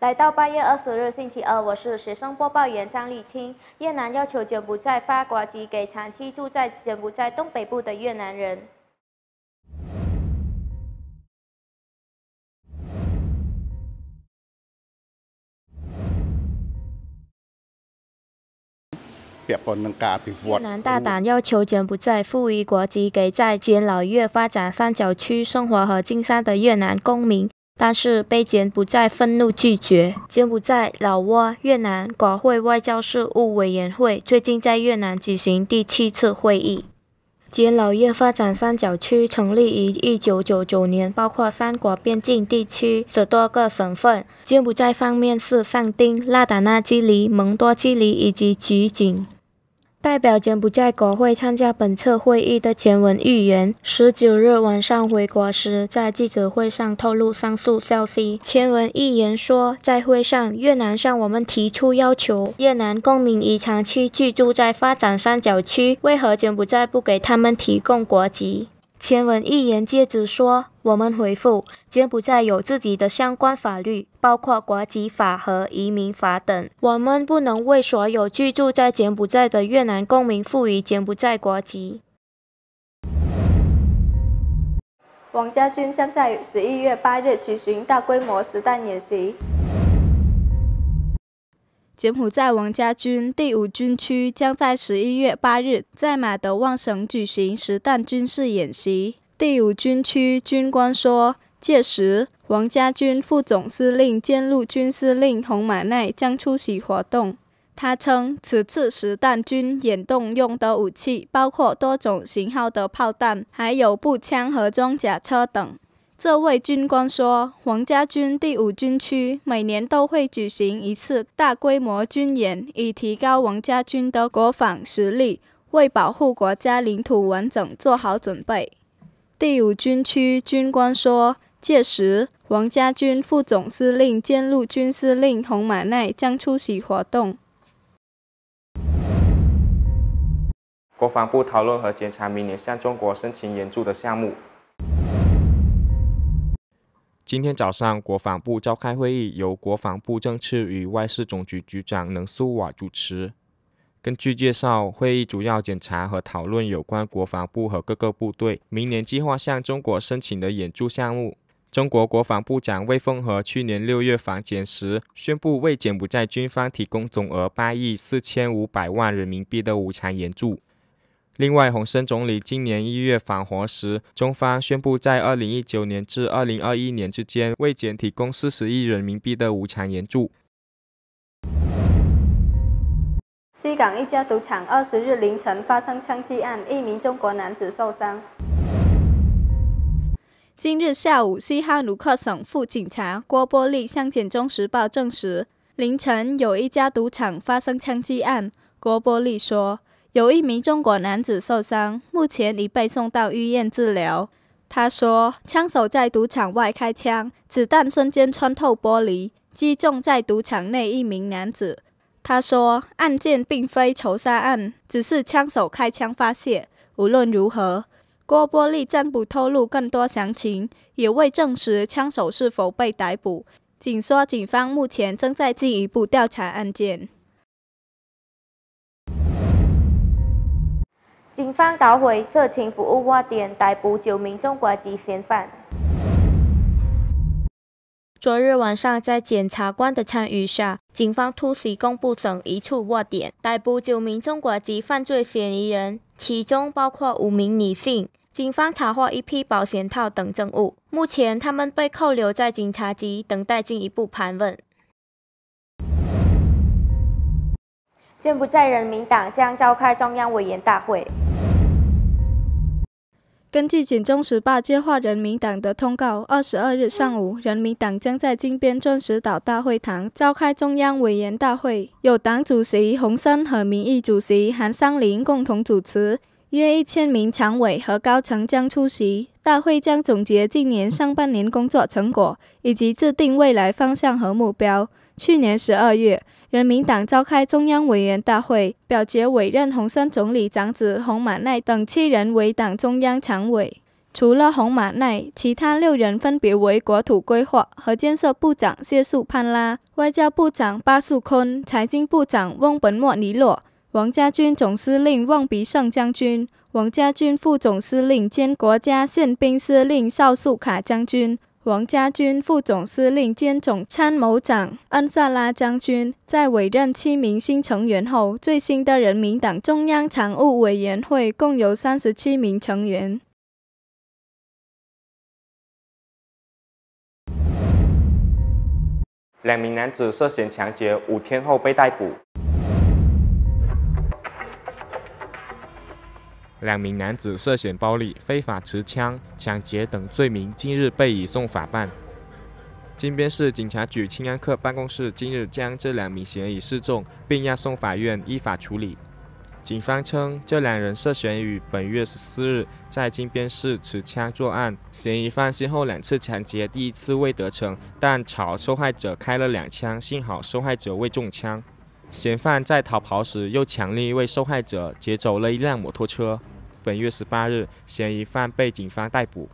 来到八月二十日星期二，我是学生播报员张立清。越南要求柬埔寨发国籍给长期住在柬埔寨东北部的越南人。越南大胆要求柬埔寨赋予国籍给在柬老越发展三角区生活和经商的越南公民。但是，被柬埔寨愤怒拒绝。柬埔寨、老挝、越南国会外交事务委员会最近在越南举行第七次会议。柬老越发展三角区成立于一九九九年，包括三国边境地区十多个省份。柬埔寨方面是上丁、拉达纳基里、蒙多基里以及桔景。代表柬埔寨国会参加本次会议的前文议员，十九日晚上回国时，在记者会上透露上述消息。前文议员说，在会上，越南向我们提出要求：越南公民已长期居住在发展三角区，为何柬埔寨不给他们提供国籍？前文一言接着说：“我们回复，柬埔寨有自己的相关法律，包括国籍法和移民法等。我们不能为所有居住在柬埔寨的越南公民赋予柬埔寨国籍。”王家军将在十一月八日举行大规模实弹演习。柬埔寨王家军第五军区将在十一月八日在马德旺省举行实弹军事演习。第五军区军官说，届时王家军副总司令兼陆军司令洪马奈将出席活动。他称，此次实弹军演动用的武器包括多种型号的炮弹，还有步枪和装甲车等。这位军官说：“皇家军第五军区每年都会举行一次大规模军演，以提高皇家军的国防实力，为保护国家领土完整做好准备。”第五军区军官说：“届时，王家军副总司令兼陆军司令洪马奈将出席活动。”国防部讨论和检查明年向中国申请援助的项目。今天早上，国防部召开会议，由国防部政治与外事总局局长能苏瓦主持。根据介绍，会议主要检查和讨论有关国防部和各个部队明年计划向中国申请的援助项目。中国国防部长魏凤和去年六月访柬时，宣布为柬埔寨军方提供总额八亿四千五百万人民币的无偿援助。另外，洪森总理今年一月访华时，中方宣布在二零一九年至二零二一年之间为柬提供四十亿人民币的无偿援助。西港一家赌场二十日凌晨发生枪击案，一名中国男子受伤。今日下午，西哈努克省副警察郭波利向《柬中时报》证实，凌晨有一家赌场发生枪击案。郭波利说。有一名中国男子受伤，目前已被送到医院治疗。他说，枪手在赌场外开枪，子弹瞬间穿透玻璃，击中在赌场内一名男子。他说，案件并非仇杀案，只是枪手开枪发泄。无论如何，郭波利暂不透露更多详情，也未证实枪手是否被逮捕，仅说警方目前正在进一步调查案件。警方捣毁色情服务窝点，逮捕九名中国籍嫌犯。昨日晚上，在检察官的参与下，警方突袭公布省一处窝点，逮捕九名中国籍犯罪嫌疑人，其中包括五名女性。警方查获一批保险套等证物，目前他们被扣留在警察局，等待进一步盘问。柬埔寨人民党将召开中央委员大会。根据锦中十八接话，人民党的通告，二十二日上午，人民党将在金边钻石岛大会堂召开中央委员大会，由党主席洪森和民意主席韩桑林共同主持，约一千名常委和高层将出席。大会将总结今年上半年工作成果，以及制定未来方向和目标。去年十二月，人民党召开中央委员大会，表决委任洪森总理长子洪马奈等七人为党中央常委。除了洪马奈，其他六人分别为国土规划和建设部长谢素潘拉、外交部长巴素坤、财经部长翁本莫尼洛。王家军总司令旺必胜将军、王家军副总司令兼国家宪兵司令邵素卡将军、王家军副总司令兼总参谋长恩萨拉将军，在委任七名新成员后，最新的人民党中央常务委员会共有三十七名成员。两名男子涉嫌抢劫，五天后被逮捕。两名男子涉嫌暴力、非法持枪、抢劫等罪名，近日被移送法办。金边市警察局青安客办公室今日将这两名嫌疑示众，并押送法院依法处理。警方称，这两人涉嫌于本月十四日在金边市持枪作案，嫌疑犯先后两次抢劫，第一次未得逞，但朝受害者开了两枪，幸好受害者未中枪。嫌犯在逃跑时，又强力一位受害者，劫走了一辆摩托车。本月十八日，嫌疑犯被警方逮捕。